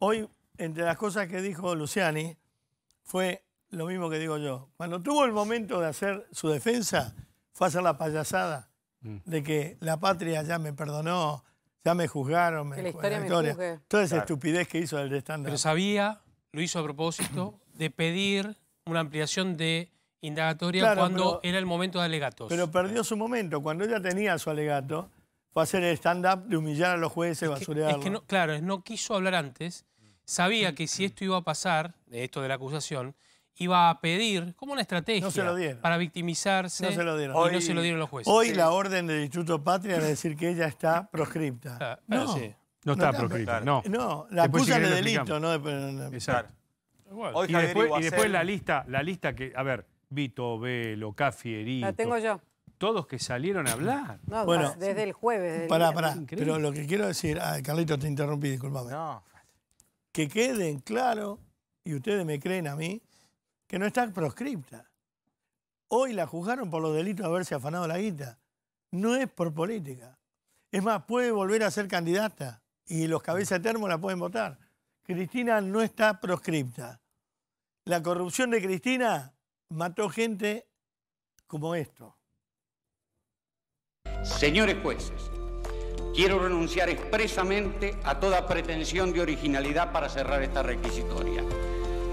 Hoy, entre las cosas que dijo Luciani, fue lo mismo que digo yo. Cuando tuvo el momento de hacer su defensa, fue a hacer la payasada mm. de que la patria ya me perdonó, ya me juzgaron. Me, la historia, Toda esa estupidez que hizo del estándar. Pero sabía, lo hizo a propósito, de pedir una ampliación de indagatoria cuando era el momento de alegatos. Pero perdió su momento. Cuando ella tenía su alegato, fue a hacer el stand-up de humillar a los jueces, es basurearlos. Que, es que no, claro, no quiso hablar antes. Sabía que si esto iba a pasar, esto de la acusación, iba a pedir como una estrategia para victimizarse no se lo dieron. Hoy, y no se lo dieron los jueces. Hoy la orden del Instituto Patria es decir que ella está proscripta. Ah, ah, no, está, proscripta, no. No, la acusan de delito, ¿no? De, Exacto. y, después, la lista, la lista que, a ver, Vito, Velo, Cafierito. La tengo yo todos que salieron a hablar. bueno, desde el jueves. Pero lo que quiero decir, Carlito, te interrumpí, disculpame. No. Que queden claro, y ustedes me creen a mí, que no está proscripta. Hoy la juzgaron por los delitos de haberse afanado la guita. No es por política. Es más, puede volver a ser candidata y los cabezas de termo la pueden votar. Cristina no está proscripta. La corrupción de Cristina mató gente como esto. Señores jueces, quiero renunciar expresamente a toda pretensión de originalidad para cerrar esta requisitoria.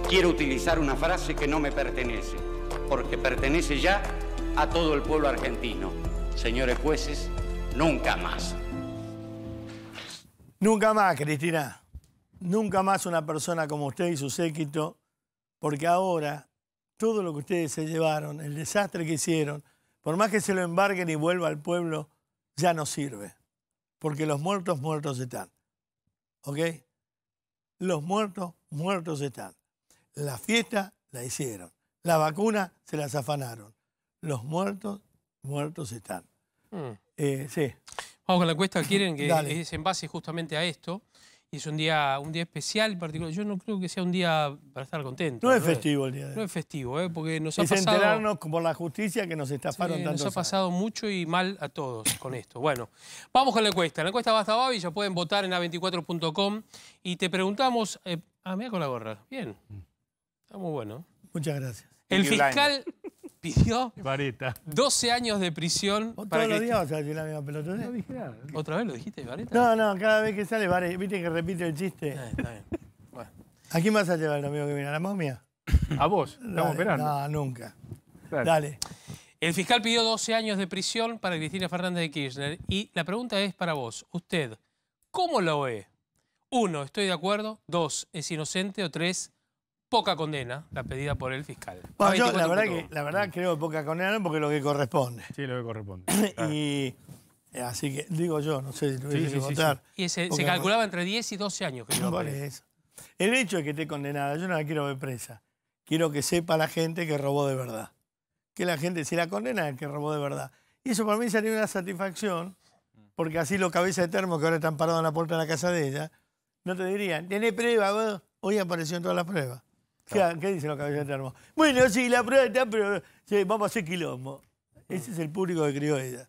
Quiero utilizar una frase que no me pertenece, porque pertenece ya a todo el pueblo argentino. Señores jueces, nunca más. Nunca más, Cristina. Nunca más una persona como usted y su séquito, porque ahora todo lo que ustedes se llevaron, el desastre que hicieron, por más que se lo embarguen y vuelva al pueblo, ya no sirve. Porque los muertos, muertos están. ¿Ok? Los muertos, muertos están. La fiesta la hicieron. La vacuna se las afanaron. Los muertos, muertos están. Mm. Eh, sí. Vamos con la encuesta. Quieren que Dale. es en base justamente a esto y es un día, un día especial particular. Yo no creo que sea un día para estar contento. No, es festivo el día de hoy. No es festivo, ¿eh? porque nos ha pasado... enterarnos por la justicia que nos estafaron tanto. Nos ha pasado mucho y mal a todos con esto. Bueno, vamos con la encuesta. la encuesta va Basta Babi, ya pueden votar en a24.com y te preguntamos... Eh, ah, mira con la gorra. Bien. Mm. Está muy bueno. Muchas gracias. El fiscal pidió 12 años de prisión. días ¿Otra vez lo dijiste, Vareta No, no, cada vez que sale, Vareta viste que repite el chiste. Eh, bueno. ¿A quién vas a llevar el amigo que viene? ¿A la momia? ¿A vos? Estamos esperando. No, nunca. Dale. El fiscal pidió 12 años de prisión para Cristina Fernández de Kirchner. Y la pregunta es para vos. Usted, ¿cómo lo ve? Uno, estoy de acuerdo. Dos, es inocente. O tres, poca condena la pedida por el fiscal. yo la verdad, que, la verdad creo poca condena porque lo que corresponde. Sí, lo que corresponde. y eh, así que digo yo, no sé si lo voy votar y se, calculaba entre 10 y 12 años. Que no vale eso. El hecho de que esté condenada, yo no la quiero ver presa. Quiero que sepa la gente que robó de verdad. Que la gente, si la condena, es que robó de verdad. Y eso para mí sería una satisfacción, porque así los cabezas de termo que ahora están parados en la puerta de la casa de ella, no te dirían, tenés prueba hoy apareció en todas las pruebas. ¿Qué, dicen los caballeros de termo? Bueno, sí, la prueba está, pero vamos a hacer quilombo. Mm. Ese es el público que crió ella.